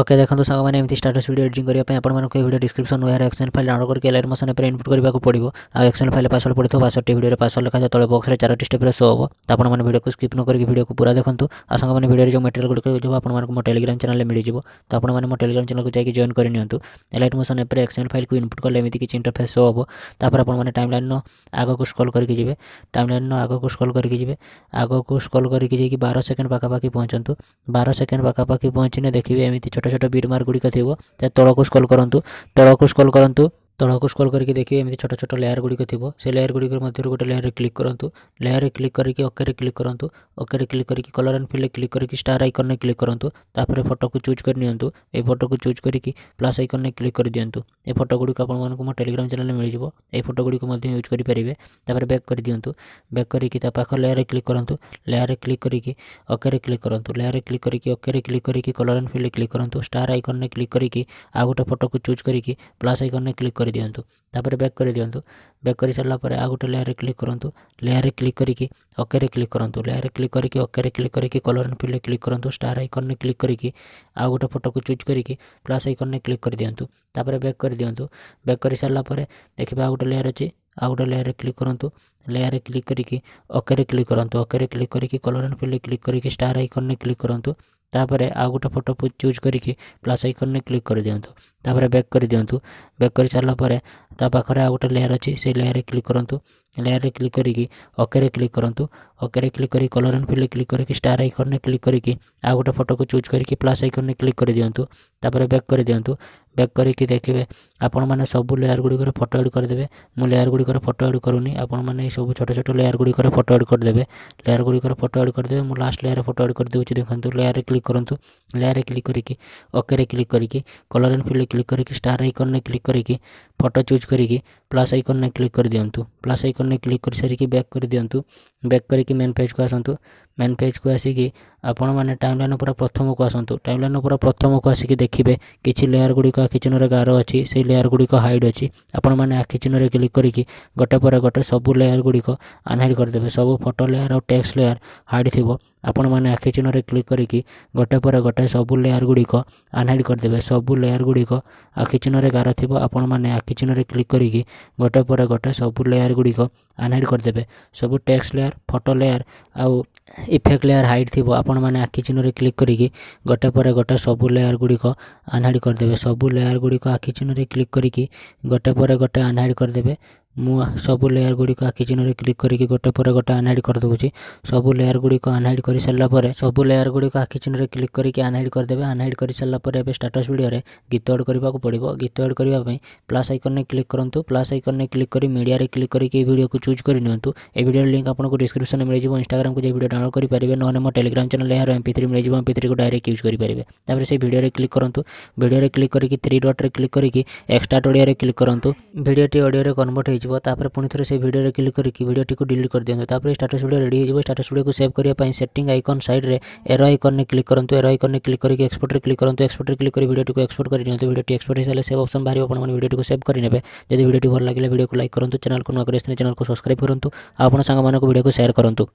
okay देखो सांग मैंने एमती स्टाटस भिड एडिट करने आप भिड डिस्क्रिप्सन यार एक्सेल फाइल डाउनलोड करके एल मसन पर इनपुट करने को पड़ो आ एक्सेल फाइल पासवर्ड पड़ो पासवर्ड भिडियो पासवर्ड लिखा तले बक्स में चारोट स्टेप शो हो तो आपने भिडियो को स्किप न करके भिडियो को पूरा देखूँ आ सांग मैंने भिडियो जो मेटेरियल गुड़क जो आपको मो टेलीग्राम चैनल मिल जाए तो आपने मो टेलीग्राम चैनल को जाकि जॉइन करनी एलाइट मोसन एप्रे एक्सेल फाइल को इनपुट कले एमती किसी इंटरफेस शो हो तापर आपने टाइम लाइन आग को स्कल करके जी टाइम लाइन आग को स्कल करके जी आग को स्कल करके बारह सेकेंड पाखापाखि पहुँचु बारह सेकेंड पाखापाखि पहुँचने देखिए एमती छोट छोट बिट मार्क गुड़िक थोड़ा तौक स्कल करूँ तौक स्कल करूँ तौक तो स्कल करके देखिए एमती छोट छोट लेयर गुड़ी थी से लेयर गुड़िकर गोटे लेयर में क्लिक करूँ लेयर में क्लिक करके ओके क्लिक करूँ ओके क्लिक करके कलर एंड फिले क्लिक करके स्टार आइकन में क्लिक करूँ फटो को चूज कर निटो को चूज करके प्लस आइकन में क्लिक कर दिंतु ए फटो गुड़िक टेलीग्राम चेल्ले मिल जाए यह फटो यूज करेंगे तपर बैक कर दिंतु बैक करके लेयर में क्लिक करूँ लेयर क्लिक करके ओके क्लिक करूँ लेयर में क्लिक करके ओके क्लिक करके कलर एंड फिले क्लिक करूँ स्टार आइकन में क्लिक करके आउ गोटे फटो को चूज करके प्लस आइकन में क्लिक कर ଦିଅନ୍ତୁ ତାପରେ ବ୍ୟାକ୍ କରିଦିଅନ୍ତୁ ବ୍ୟାକ୍ କରିସାରିଲା ପରେ ଆଉ ଗୋଟେ ଲେୟାର୍ରେ କ୍ଲିକ୍ କରନ୍ତୁ ଲେୟାର୍ରେ କ୍ଲିକ୍ କରିକି ଓକେରେ କ୍ଲିକ୍ କରନ୍ତୁ ଲେୟାର୍ରେ କ୍ଲିକ୍ କରିକି ଓକେରେ କ୍ଲିକ୍ କରିକି କଲର୍ ଆଣ୍ଡ ଫିଲ୍ଡରେ କ୍ଲିକ୍ କରନ୍ତୁ ଷ୍ଟାର୍ ଆଇକନ୍ରେ କ୍ଲିକ୍ କରିକି ଆଉ ଗୋଟେ ଫଟୋକୁ ଚୁଜ୍ କରିକି ପ୍ଲସ୍ ଆଇକନ୍ରେ କ୍ଲିକ୍ କରିଦିଅନ୍ତୁ ତାପରେ ବ୍ୟାକ୍ କରିଦିଅନ୍ତୁ ବ୍ୟାକ୍ କରିସାରିଲା ପରେ ଦେଖିବା ଆଉ ଗୋଟେ ଲେୟାର୍ ଅଛି ଆଉ ଗୋଟେ ଲେୟାର୍ରେ କ୍ଲିକ୍ କରନ୍ତୁ ଲେୟାର୍ରେ କ୍ଲିକ୍ କରିକି ଓକେରେ କ୍ଲିକ୍ କରନ୍ତୁ ଓକେରେ କ୍ଲିକ୍ କରିକି କଲର୍ ଆଣ୍ଡ ଫିଲ୍ଡରେ କ୍ଲିକ୍ କରିକି ଷ୍ଟାର୍ ଆଇକନ୍ରେ କ୍ଲିକ୍ କରନ୍ତୁ ତାପରେ ଆଉ ଗୋଟେ ଫଟୋ ଚୁଜ୍ କରିକି ପ୍ଲସ୍ ଆଇକନ୍ରେ କ୍ଲିକ୍ କରିଦିଅନ୍ତୁ ତାପରେ ବ୍ୟାକ୍ କରିଦିଅନ୍ତୁ ବ୍ୟାକ୍ କରିସାରିଲା ପରେ ତା ପାଖରେ ଆଉ ଗୋଟେ ଲେୟାର୍ ଅଛି ସେ ଲେୟାର୍ରେ କ୍ଲିକ୍ କରନ୍ତୁ ଲେୟାର୍ରେ କ୍ଲିକ୍ କରିକି ଓକେରେ କ୍ଲିକ୍ କରନ୍ତୁ ଓକେରେ କ୍ଲିକ୍ କରି କଲର୍ ଆଣ୍ଡ ଫିଲ୍ଡରେ କ୍ଲିକ୍ କରିକି ଷ୍ଟାର୍ ଆଇକନ୍ରେ କ୍ଲିକ୍ କରିକି ଆଉ ଗୋଟେ ଫଟୋକୁ ଚୁଜ୍ କରିକି ପ୍ଲସ୍ ଆଇକନ୍ରେ କ୍ଲିକ୍ କରିଦିଅନ୍ତୁ ତାପରେ ବ୍ୟାକ୍ କରିଦିଅନ୍ତୁ ବ୍ୟାକ୍ କରିକି ଦେଖିବେ ଆପଣମାନେ ସବୁ ଲେୟାର୍ ଗୁଡ଼ିକରେ ଫଟୋ ଏଡ଼୍ କରିଦେବେ ମୁଁ ଲେୟାର୍ ଗୁଡ଼ିକରେ ଫଟୋ ଏଡ଼୍ କରୁନି ଆପଣମାନେ ଏଇ ସବୁ ଛୋଟ ଛୋଟ ଲେୟାର୍ ଗୁଡ଼ିକରେ ଫଟୋ ଏଡ଼୍ କରିଦେବେ ଲେୟାର୍ ଗୁଡ଼ିକରେ ଫଟୋ ଏଡ଼୍ କରିଦେବେ ମୁଁ ଲାଷ୍ଟ ଲେୟାର୍ରେ ଫଟୋ ଏଡ଼୍ କରିଦେଉଛି ଦେଖନ୍ତୁ ଲେୟାର୍ରେ କ୍ଲିକ୍ କରନ୍ତୁ ଲେୟାର୍ରେ କ୍ଲିକ୍ କରିକି ଓକେରେ କ୍ଲିକ୍ କରିକି କଲର୍ ଆଣ୍ଡ ଫିଲ୍ଡରେ କ୍ଲିକ୍ କରିକି ଷ୍ଟାର୍ ଆଇକନ୍ରେ କ୍ଲିକ୍ କରିକି फोटो चूज करी ପ୍ଲସ୍ ଆଇକନ୍ରେ କ୍ଲିକ୍ କରିଦିଅନ୍ତୁ ପ୍ଲସ୍ ଆଇକନ୍ରେ କ୍ଲିକ୍ କରିସାରିକି ବ୍ୟାକ୍ କରିଦିଅନ୍ତୁ ବ୍ୟାକ୍ କରିକି ମେନ୍ ପେଜ୍କୁ ଆସନ୍ତୁ ମେନ୍ ପେଜ୍କୁ ଆସିକି ଆପଣମାନେ ଟାଇମ୍ ଲାଇନ୍ ପୁରା ପ୍ରଥମକୁ ଆସନ୍ତୁ ଟାଇମ୍ ଲାଇନ୍ ପୁରା ପ୍ରଥମକୁ ଆସିକି ଦେଖିବେ କିଛି ଲେୟାର୍ ଗୁଡ଼ିକ ଆଖି ଚିହ୍ନରେ ଗାର ଅଛି ସେଇ ଲେୟାର୍ ଗୁଡ଼ିକ ହାଇଡ୍ ଅଛି ଆପଣମାନେ ଆଖି ଚିହ୍ନରେ କ୍ଲିକ୍ କରିକି ଗୋଟେ ପରେ ଗୋଟେ ସବୁ ଲେୟାର୍ ଗୁଡ଼ିକ ଆନହାଇଡ୍ କରିଦେବେ ସବୁ ଫଟୋ ଲେୟାର୍ ଆଉ ଟେକ୍ସଟ୍ ଲେୟାର୍ ହାଇଡ୍ ଥିବ ଆପଣମାନେ ଆଖି ଚିହ୍ନରେ କ୍ଲିକ୍ କରିକି ଗୋଟେ ପରେ ଗୋଟେ ସବୁ ଲେୟାର୍ ଗୁଡ଼ିକ ଆନହାଇଡ୍ କରିଦେବେ ସବୁ ଲେୟାର୍ ଗୁଡ଼ିକ ଆଖି ଚିହ୍ନରେ ଗାର ଥିବ ଆପଣମାନେ ଆଖି ଚିହ୍ନରେ କ୍ଲିକ୍ କରିକି ଗୋଟେ ପରେ ଗୋଟେ ସବୁ ଲେୟାର ଗୁଡ଼ିକ ଆନହାଇଡ଼ କରିଦେବେ ସବୁ ଟେକ୍ସଟ୍ ଲେୟାର୍ ଫଟୋ ଲେୟାର୍ ଆଉ ଇଫେକ୍ଟ ଲେୟାର୍ ହାଇଟ୍ ଥିବ ଆପଣମାନେ ଆଖି ଚିହ୍ନରେ କ୍ଲିକ୍ କରିକି ଗୋଟେ ପରେ ଗୋଟେ ସବୁ ଲେୟାର୍ ଗୁଡ଼ିକ ଆନହାଇଡ଼ କରିଦେବେ ସବୁ ଲେୟାର୍ ଗୁଡ଼ିକ ଆଖି ଚିହ୍ନରେ କ୍ଲିକ୍ କରିକି ଗୋଟେ ପରେ ଗୋଟେ ଆନହାଇଡ଼ କରିଦେବେ ମୁଁ ସବୁ ଲେୟାର୍ ଗୁଡ଼ିକ ଆଖି ଚିହ୍ନରେ କ୍ଲିକ୍ କରିକି ଗୋଟେ ପରେ ଗୋଟେ ଆନହାଇଡ଼ କରିଦେଉଛି ସବୁ ଲେୟାର୍ ଗୁଡ଼ିକ ଆନହାଇଡ଼ କରିସାରିଲା ପରେ ସବୁ ଲେୟାର୍ ଗୁଡ଼ିକ ଆଖି ଚିହ୍ନରେ କ୍ଲିକ୍ କରିକି ଆନହାଇଡ଼ କରିଦେବେ ଆନହାଇଡ଼ କରିସାରିଲା ପରେ ଏବେ ଷ୍ଟାଟସ୍ ଭିଡ଼ିଓରେ ଗୀତ ଆଡ଼୍ କରିବାକୁ ପଡ଼ିବ ଗୀତ ଆଡ଼୍ କରିବା ପାଇଁ ପ୍ଲସ୍ ଆଇକନ୍ରେ କ୍ଲିକ୍ କରନ୍ତୁ ପ୍ଲସ୍ ଆଇକନ୍ରେ କ୍ଲିକ୍ କରି ମିଡ଼ିଆରେ କ୍ଲିକ୍ କରିକି ଏହି ଭିଡ଼ିଓକୁ चूज करनिंतु ए भिडियो लिंक आपको डिस्क्रिप्सन मिल जाए इनग्राम को भिडियो डाउनलोड करेंगे ना मो टेलीग्राम चैनल यार एम पी थ्री मिल एम थ्री को डायरेक्ट यूज करेंगे से भिडियो क्लिक करूँ भिडियो क्लिक करके थ्री डट्रे क्लिक करके एक्सट्राट ओडियो क्लिक करूँ भिडियोटी ऑडियो कन्वर्ट होपर पुणी थे से भिडियो क्लिक करके भिडियोटी को डिलीट कर दिखाँ तापर स्टाटस भिडियो रेड हो स्टाटस भिडियो को सेव करने सेटिंग आइकन सैड में एरो आइकन ने क्लिक करूँ एरो आइकन ने क्लिक करके एक्सपोर्ट क्लिक करूँ एक्सपोर्ट क्लिक कर भिडियो को एक्सपोर्ट करनी भिडियो एक्सपोर्ट हो सारे सेव अप्सन बाहर आप भिडियो को सेव करेंगे जब भिडियो भल लगे भिडियो को लाइक करूँ चैनल को नुआ चैनल को सब्सक्राइब करूँ आपड़ सांग भिडियो को शेयर करूँ